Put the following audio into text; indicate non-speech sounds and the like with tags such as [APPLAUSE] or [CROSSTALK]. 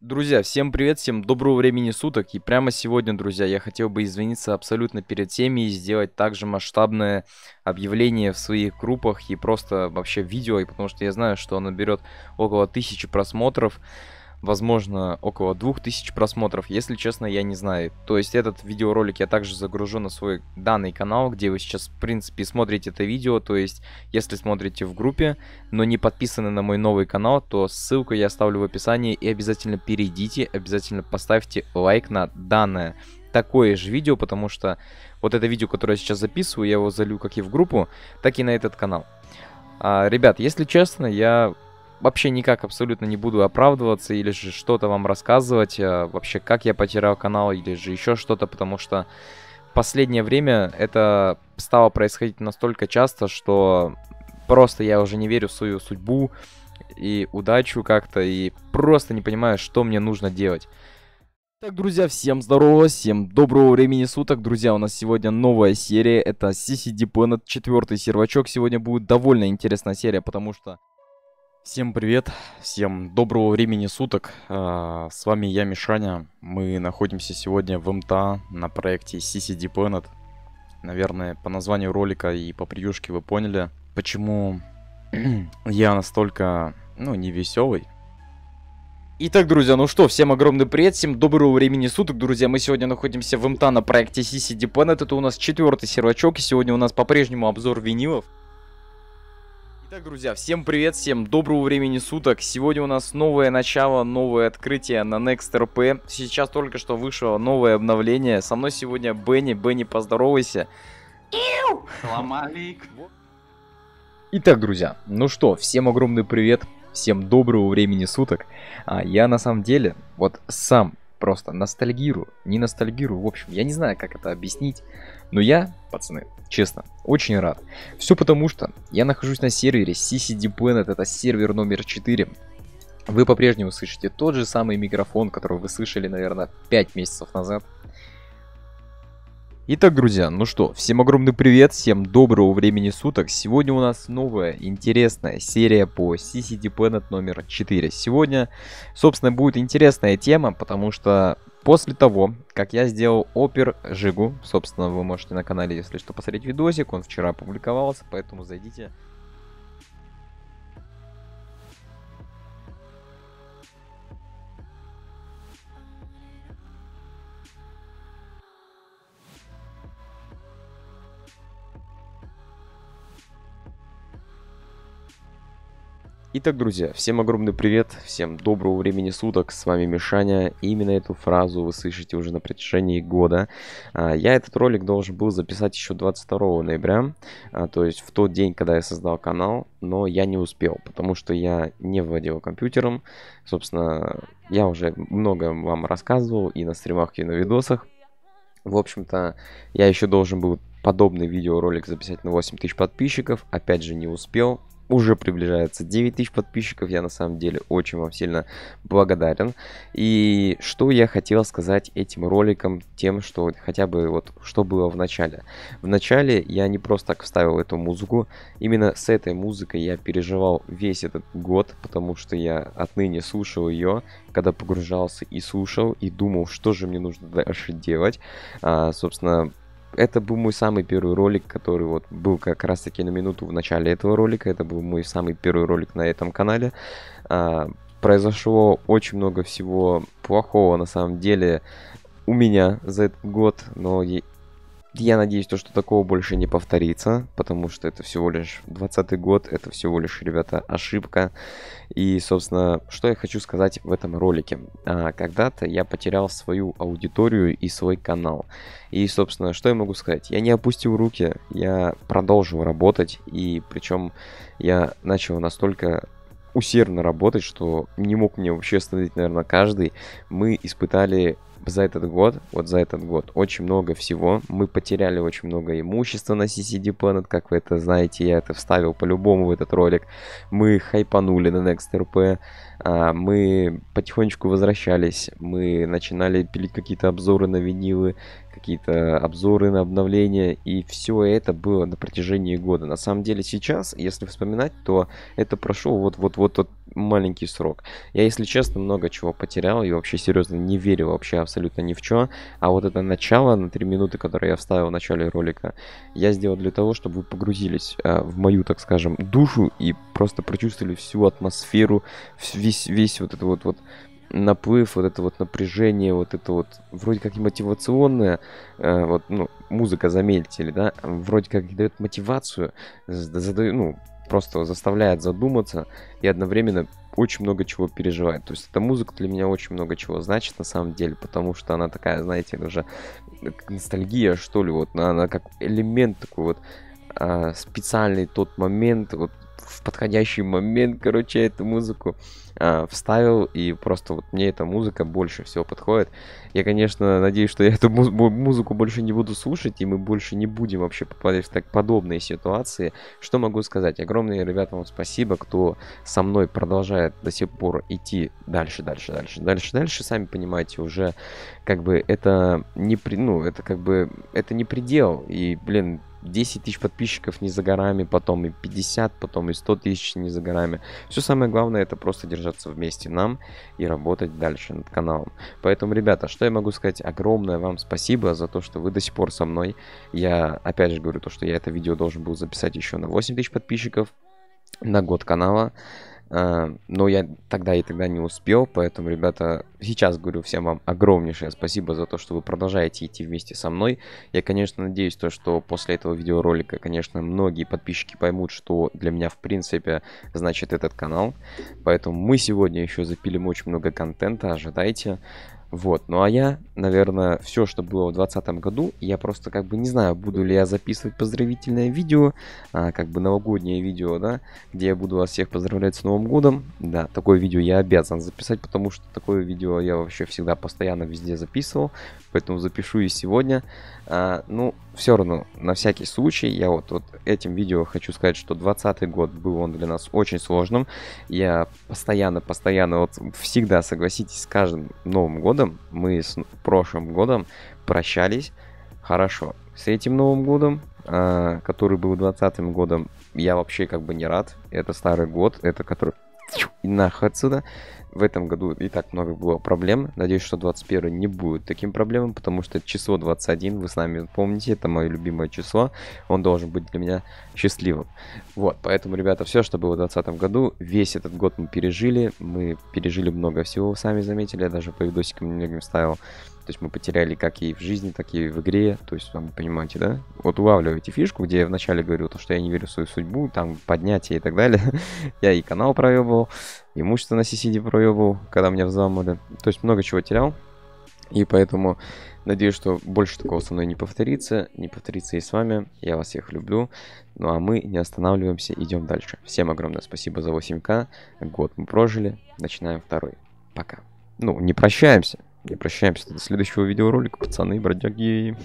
Друзья, всем привет, всем доброго времени суток. И прямо сегодня, друзья, я хотел бы извиниться абсолютно перед всеми и сделать также масштабное объявление в своих группах и просто вообще видео, и потому что я знаю, что оно берет около тысячи просмотров возможно, около 2000 просмотров, если честно, я не знаю. То есть этот видеоролик я также загружу на свой данный канал, где вы сейчас, в принципе, смотрите это видео, то есть если смотрите в группе, но не подписаны на мой новый канал, то ссылку я оставлю в описании и обязательно перейдите, обязательно поставьте лайк на данное такое же видео, потому что вот это видео, которое я сейчас записываю, я его залю как и в группу, так и на этот канал. А, ребят, если честно, я вообще никак абсолютно не буду оправдываться или же что-то вам рассказывать, э, вообще как я потерял канал или же еще что-то, потому что последнее время это стало происходить настолько часто, что просто я уже не верю в свою судьбу и удачу как-то, и просто не понимаю, что мне нужно делать. Так, друзья, всем здорово, всем доброго времени суток. Друзья, у нас сегодня новая серия, это CCD Planet, четвертый сервачок. Сегодня будет довольно интересная серия, потому что Всем привет, всем доброго времени суток. А, с вами я, Мишаня. Мы находимся сегодня в МTA на проекте CCD Planet. Наверное, по названию ролика и по приюшке вы поняли, почему [CLEARS THROAT] я настолько, ну, не веселый. Итак, друзья, ну что, всем огромный привет, всем доброго времени суток, друзья. Мы сегодня находимся в МТА на проекте CCD Planet. Это у нас четвертый сервачок, и сегодня у нас по-прежнему обзор винилов. Итак, друзья, всем привет, всем доброго времени суток. Сегодня у нас новое начало, новое открытие на Next RP. Сейчас только что вышло новое обновление. Со мной сегодня Бенни. Бенни, поздоровайся. Итак, друзья, ну что, всем огромный привет, всем доброго времени суток. А я на самом деле, вот сам просто ностальгирую, не ностальгирую, в общем, я не знаю, как это объяснить, но я, пацаны, честно, очень рад. Все потому, что я нахожусь на сервере CCD Planet, это сервер номер 4, вы по-прежнему слышите тот же самый микрофон, который вы слышали, наверное, 5 месяцев назад. Итак, друзья, ну что, всем огромный привет, всем доброго времени суток. Сегодня у нас новая интересная серия по CCD Planet номер 4. Сегодня, собственно, будет интересная тема, потому что после того, как я сделал опер Жигу, собственно, вы можете на канале, если что, посмотреть видосик, он вчера опубликовался, поэтому зайдите, Итак, друзья, всем огромный привет, всем доброго времени суток, с вами Мишаня. именно эту фразу вы слышите уже на протяжении года. А, я этот ролик должен был записать еще 22 ноября, а, то есть в тот день, когда я создал канал, но я не успел, потому что я не владел компьютером. Собственно, я уже много вам рассказывал и на стримах, и на видосах. В общем-то, я еще должен был подобный видеоролик записать на 8000 подписчиков, опять же не успел, уже приближается 9000 подписчиков. Я на самом деле очень вам сильно благодарен. И что я хотел сказать этим роликом, тем, что хотя бы вот что было в начале. В начале я не просто так вставил эту музыку. Именно с этой музыкой я переживал весь этот год, потому что я отныне слушал ее, когда погружался и слушал, и думал, что же мне нужно дальше делать. А, собственно, это был мой самый первый ролик, который вот был как раз таки на минуту в начале этого ролика. Это был мой самый первый ролик на этом канале. А, произошло очень много всего плохого на самом деле у меня за этот год, но я надеюсь, то, что такого больше не повторится, потому что это всего лишь 20 год, это всего лишь, ребята, ошибка. И, собственно, что я хочу сказать в этом ролике. А, когда-то я потерял свою аудиторию и свой канал. И, собственно, что я могу сказать? Я не опустил руки, я продолжил работать, и причем я начал настолько усердно работать, что не мог мне вообще остановить, наверное, каждый. Мы испытали за этот год, вот за этот год, очень много всего. Мы потеряли очень много имущества на CCD Planet, как вы это знаете, я это вставил по-любому в этот ролик. Мы хайпанули на NextRP, а, мы потихонечку возвращались, мы начинали пилить какие-то обзоры на винилы, какие-то обзоры на обновления, и все это было на протяжении года. На самом деле сейчас, если вспоминать, то это прошло вот-вот-вот маленький срок. Я, если честно, много чего потерял и вообще серьезно не верю вообще абсолютно ни в чем. А вот это начало на 3 минуты, которое я вставил в начале ролика, я сделал для того, чтобы вы погрузились э, в мою, так скажем, душу и просто прочувствовали всю атмосферу, весь, весь вот это вот, вот наплыв, вот это вот напряжение, вот это вот вроде как и мотивационное, э, вот, ну, музыка, заметили, да, вроде как дает мотивацию, задает, ну, просто заставляет задуматься и одновременно очень много чего переживает. То есть эта музыка для меня очень много чего значит на самом деле, потому что она такая, знаете, уже ностальгия, что ли, вот она как элемент такой вот а, специальный тот момент, вот в подходящий момент, короче, эту музыку а, вставил, и просто вот мне эта музыка больше всего подходит. Я, конечно, надеюсь, что я эту музыку больше не буду слушать, и мы больше не будем вообще попадать в так подобные ситуации. Что могу сказать? Огромное ребята, вам спасибо, кто со мной продолжает до сих пор идти дальше, дальше, дальше, дальше, дальше. Сами понимаете, уже как бы это не, при... ну, это как бы, это не предел, и, блин, 10 тысяч подписчиков не за горами, потом и 50, потом и 100 тысяч не за горами. Все самое главное это просто держаться вместе нам и работать дальше над каналом. Поэтому, ребята, что я могу сказать? Огромное вам спасибо за то, что вы до сих пор со мной. Я опять же говорю то, что я это видео должен был записать еще на 8 тысяч подписчиков на год канала. Э, но я тогда и тогда не успел, поэтому, ребята, сейчас говорю всем вам огромнейшее спасибо за то, что вы продолжаете идти вместе со мной. Я, конечно, надеюсь, то, что после этого видеоролика, конечно, многие подписчики поймут, что для меня, в принципе, значит этот канал. Поэтому мы сегодня еще запилим очень много контента, ожидайте. Вот, ну а я, наверное, все, что было в 2020 году, я просто как бы не знаю, буду ли я записывать поздравительное видео, а, как бы новогоднее видео, да, где я буду вас всех поздравлять с Новым годом. Да, такое видео я обязан записать, потому что такое видео я вообще всегда постоянно везде записывал, поэтому запишу и сегодня. А, ну, все равно, на всякий случай, я вот, вот этим видео хочу сказать, что 2020 год был он для нас очень сложным. Я постоянно, постоянно, вот всегда, согласитесь, с каждым Новым годом мы с прошлым годом прощались. Хорошо. С этим Новым годом, а, который был 2020 годом, я вообще как бы не рад. Это старый год, это который и нахуй отсюда. В этом году и так много было проблем. Надеюсь, что 21 не будет таким проблемам, потому что число 21, вы с нами помните, это мое любимое число. Он должен быть для меня счастливым. Вот, поэтому, ребята, все, что было в 2020 году, весь этот год мы пережили. Мы пережили много всего, вы сами заметили. Я даже по видосикам многим ставил то есть мы потеряли как и в жизни, так и в игре. То есть, вы понимаете, да? Вот улавливаете фишку, где я вначале говорил, то, что я не верю в свою судьбу, там поднятие и так далее. [LAUGHS] я и канал проебывал, имущество на CCD проебывал, когда меня взламывали. То есть много чего терял. И поэтому надеюсь, что больше такого со мной не повторится. Не повторится и с вами. Я вас всех люблю. Ну а мы не останавливаемся, идем дальше. Всем огромное спасибо за 8К. Год мы прожили. Начинаем второй. Пока. Ну, не прощаемся. И прощаемся до следующего видеоролика, пацаны, бродяги.